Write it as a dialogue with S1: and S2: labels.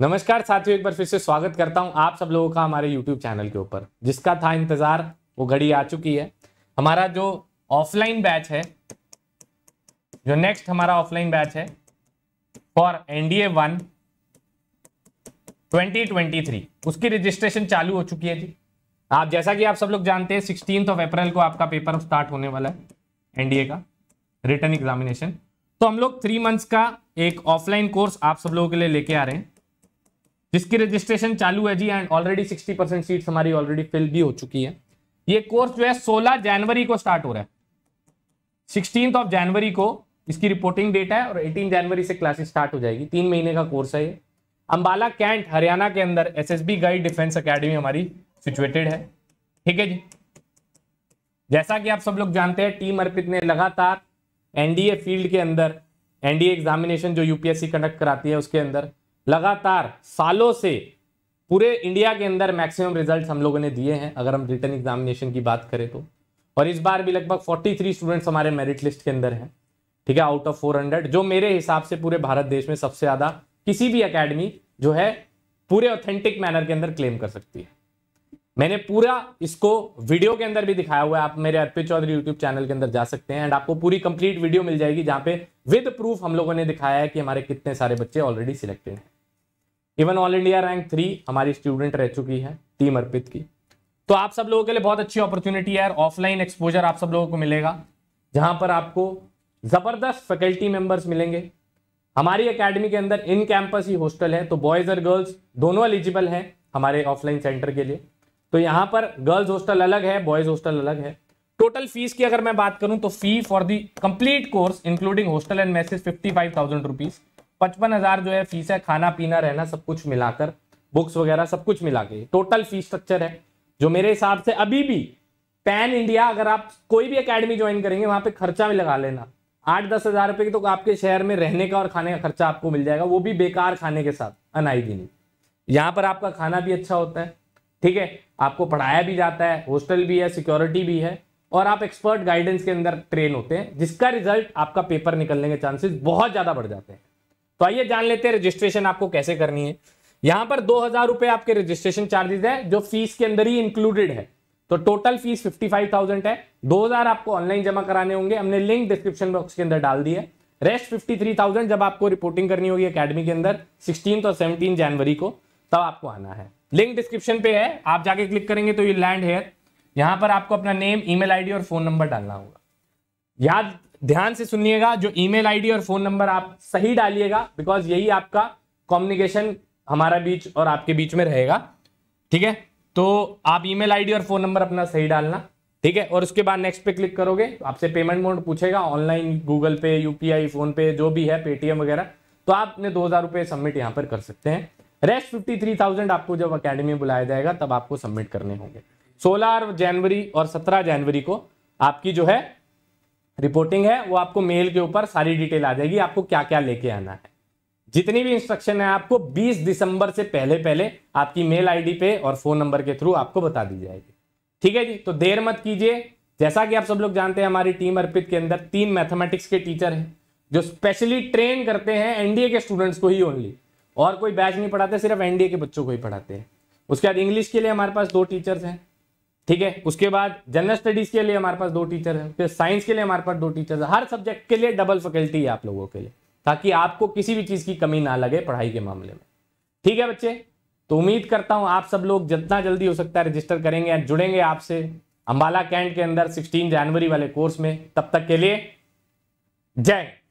S1: नमस्कार साथियों एक बार फिर से स्वागत करता हूं आप सब लोगों का हमारे YouTube चैनल के ऊपर जिसका था इंतजार वो घड़ी आ चुकी है हमारा जो ऑफलाइन बैच है जो नेक्स्ट हमारा ऑफलाइन बैच है फॉर एनडीए वन 2023 उसकी रजिस्ट्रेशन चालू हो चुकी है जी आप जैसा कि आप सब लोग जानते हैं सिक्सटीन ऑफ अप्रैल को आपका पेपर स्टार्ट होने वाला है एनडीए का रिटर्न एग्जामिनेशन तो हम लोग थ्री मंथ्स का एक ऑफलाइन कोर्स आप सब लोगों के लिए लेके आ रहे हैं जिसकी रजिस्ट्रेशन चालू है जी and already sixty percent seat हमारी ऑलरेडी फिल भी हो चुकी है ये कोर्स जो है सोलह जनवरी को स्टार्ट हो रहा है सिक्सटीन ऑफ जनवरी को इसकी रिपोर्टिंग डेट है और 18 जनवरी से क्लासेस स्टार्ट हो जाएगी तीन महीने का कोर्स है ये अंबाला कैंट हरियाणा के अंदर S S B guide defence academy हमारी सिचुएटेड है ठीक है जी जैसा कि आप सब लोग जानते हैं टीम अर्पित ने लगातार एनडीए फील्ड के अंदर एनडीए एग्जामिनेशन जो यूपीएससी कंडक्ट कराती है उसके अंदर लगातार सालों से पूरे इंडिया के अंदर मैक्सिमम रिजल्ट्स हम लोगों ने दिए हैं अगर हम रिटर्न एग्जामिनेशन की बात करें तो और इस बार भी लगभग 43 स्टूडेंट्स हमारे मेरिट लिस्ट के अंदर हैं ठीक है आउट ऑफ 400 जो मेरे हिसाब से पूरे भारत देश में सबसे ज़्यादा किसी भी अकेडमी जो है पूरे ऑथेंटिक मैनर के अंदर क्लेम कर सकती है मैंने पूरा इसको वीडियो के अंदर भी दिखाया हुआ है आप मेरे अर्पित चौधरी यूट्यूब चैनल के अंदर जा सकते हैं एंड आपको पूरी कंप्लीट वीडियो मिल जाएगी जहाँ पे विद प्रूफ हम लोगों ने दिखाया है कि हमारे कितने सारे बच्चे ऑलरेडी सिलेक्टेड हैं even all India rank three हमारी स्टूडेंट रह चुकी है टीम अर्पित की तो आप सब लोगों के लिए बहुत अच्छी अपॉर्चुनिटी है ऑफलाइन एक्सपोजर आप सब लोगों को मिलेगा जहां पर आपको जबरदस्त फैकल्टी मेंबर्स मिलेंगे हमारी एकेडमी के अंदर इन कैंपस ही हॉस्टल है तो बॉयज और गर्ल्स दोनों एलिजिबल हैं हमारे ऑफलाइन सेंटर के लिए तो यहाँ पर गर्ल्स हॉस्टल अलग है बॉयज हॉस्टल अलग है टोटल फीस की अगर मैं बात करूं तो fee for the complete course including hostel and message fifty five thousand rupees पचपन हजार जो है फीस है खाना पीना रहना सब कुछ मिलाकर बुक्स वगैरह सब कुछ मिला के टोटल फीस स्ट्रक्चर है जो मेरे हिसाब से अभी भी पैन इंडिया अगर आप कोई भी अकेडमी ज्वाइन करेंगे वहां पे खर्चा भी लगा लेना आठ दस हजार रुपये तो आपके शहर में रहने का और खाने का खर्चा आपको मिल जाएगा वो भी बेकार खाने के साथ अनहाइजीनिक यहाँ पर आपका खाना भी अच्छा होता है ठीक है आपको पढ़ाया भी जाता है हॉस्टल भी है सिक्योरिटी भी है और आप एक्सपर्ट गाइडेंस के अंदर ट्रेन होते हैं जिसका रिजल्ट आपका पेपर निकलने के चांसेस बहुत ज़्यादा बढ़ जाते हैं तो आइए जान लेते हैं रजिस्ट्रेशन आपको कैसे करनी है यहां पर दो हजार रुपए आपके रजिस्ट्रेशन चार्जेस है जो फीस के अंदर ही इंक्लूडेड है तो total fees fifty five thousand है दो हजार आपको ऑनलाइन जमा कराने होंगे हमने लिंक डिस्क्रिप्शन बॉक्स के अंदर डाल दी है रेस्ट फिफ्टी थ्री थाउजेंड जब आपको रिपोर्टिंग करनी होगी अकेडमी के अंदर सिक्सटीन और सेवनटीन जनवरी को तब आपको आना है लिंक डिस्क्रिप्शन पे है आप जाके क्लिक करेंगे तो ये लैंड हेयर यहां पर आपको अपना नेम ई मेल और फोन नंबर डालना होगा याद ध्यान से सुनिएगा जो ईमेल आईडी और फोन नंबर आप सही डालिएगा बिकॉज यही आपका कम्युनिकेशन हमारा बीच और आपके बीच में रहेगा ठीक है तो आप ईमेल आईडी और फोन नंबर अपना सही डालना ठीक है और उसके बाद नेक्स्ट पे क्लिक करोगे तो आपसे पेमेंट मोड पूछेगा online Google Pay UPI PhonePe जो भी है पेटीएम वगैरह तो आप अपने दो हजार रुपये सबमिट यहाँ पर कर सकते हैं रेस्ट फिफ्टी थ्री थाउजेंड आपको जब अकेडमी में बुलाया जाएगा तब आपको सबमिट करने होंगे सोलह जनवरी और सत्रह जनवरी को आपकी जो है रिपोर्टिंग है वो आपको मेल के ऊपर सारी डिटेल आ जाएगी आपको क्या क्या लेके आना है जितनी भी इंस्ट्रक्शन है आपको 20 दिसंबर से पहले पहले आपकी मेल आईडी पे और फोन नंबर के थ्रू आपको बता दी जाएगी ठीक है जी तो देर मत कीजिए जैसा कि आप सब लोग जानते हैं हमारी टीम अर्पित के अंदर तीन मैथमेटिक्स के टीचर हैं जो स्पेशली ट्रेन करते हैं एनडीए के स्टूडेंट्स को ही ओनली और कोई बैच नहीं पढ़ाते सिर्फ एनडीए के बच्चों को ही पढ़ाते हैं उसके बाद इंग्लिश के लिए हमारे पास दो टीचर्स हैं ठीक है उसके बाद जनरल स्टडीज के लिए हमारे पास दो टीचर हैं फिर साइंस के लिए हमारे पास दो टीचर हैं हर सब्जेक्ट के लिए डबल फैकल्टी है आप लोगों के लिए ताकि आपको किसी भी चीज़ की कमी ना लगे पढ़ाई के मामले में ठीक है बच्चे तो उम्मीद करता हूं आप सब लोग जितना जल्दी हो सकता है रजिस्टर करेंगे या जुड़ेंगे आपसे अम्बाला कैंट के अंदर 16 जनवरी वाले कोर्स में तब तक के लिए जय